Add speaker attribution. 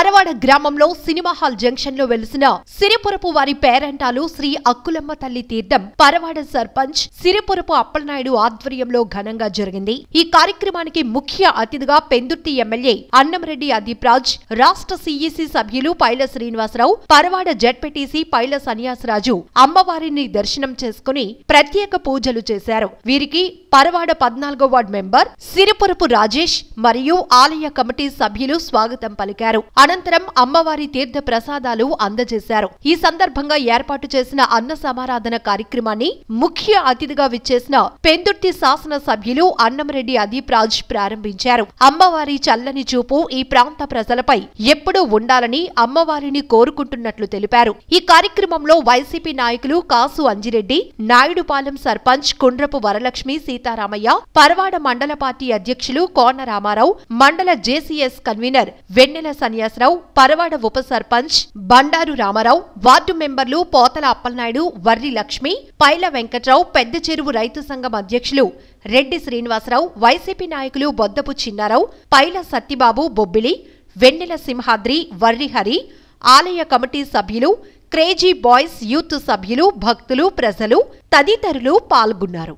Speaker 1: పరవాడ గ్రామంలో cinema hall junction లో వెలిసిన సిరిపురపు వారి పేరంటాలు శ్రీ అక్కులమ్మ తల్లి తీర్థం పరవాడ సర్పంచ్ సిరిపురపు అప్పలనాయుడు ఆధ్వర్యంలో ఘనంగా జరిగింది ఈ కార్యక్రమానికి ముఖ్య అతిథిగా పెందుర్తి ఎమ్మెల్యే అన్నంరెడ్డి అదీప్రాజ్ రాష్ట్ర సిఈసి సభ్యులు పైల శ్రీనివాసరావు పరవాడ జడ్పీటీసీ పైల సన్యాసరాజు అమ్మవారిని దర్శనం చేసుకుని ప్రత్యేక పూజలు చేశారు వీరికి పరవాడ పద్నాలుగో వార్డు మెంబర్ సిరిపురపు రాజేష్ మరియు ఆలయ కమిటీ సభ్యులు స్వాగతం పలికారు అనంతరం అమ్మవారి తీర్థ ప్రసాదాలు అందజేశారు ఈ సందర్భంగా ఏర్పాటు చేసిన అన్న సమారాధన కార్యక్రమాన్ని ముఖ్య అతిథిగా విచ్చేసిన పెందుర్తి శాసన సభ్యులు అన్నంరెడ్డి అదీప్ రాజ్ ప్రారంభించారు అమ్మవారి చల్లని చూపు ఈ ప్రాంత ప్రజలపై ఎప్పుడూ ఉండాలని అమ్మవారిని కోరుకుంటున్నట్లు తెలిపారు ఈ కార్యక్రమంలో వైసీపీ నాయకులు కాసు అంజిరెడ్డి నాయుడుపాలెం సర్పంచ్ కుండ్రపు వరలక్ష్మి సీతారామయ్య పర్వాడ మండల పార్టీ అధ్యక్షులు కోన రామారావు మండల జేసీఎస్ కన్వీనర్ వెన్నెల సన్యాసి శ్రీనివాసరావు పరవాడ ఉప సర్పంచ్ బండారు రామారావు వార్డు మెంబర్లు పోతల అప్పలనాయుడు వర్రి లక్ష్మి పైల వెంకట్రావు పెద్ద చెరువు రైతు సంఘం అధ్యక్షులు రెడ్డి శ్రీనివాసరావు వైసీపీ నాయకులు బొద్దపు చిన్నారావు పైల సత్తిబాబు బొబ్బిలి వెన్నెల సింహాద్రి వర్రిహరి ఆలయ కమిటీ సభ్యులు క్రేజీ బాయ్స్ యూత్ సభ్యులు భక్తులు ప్రజలు తదితరులు పాల్గొన్నారు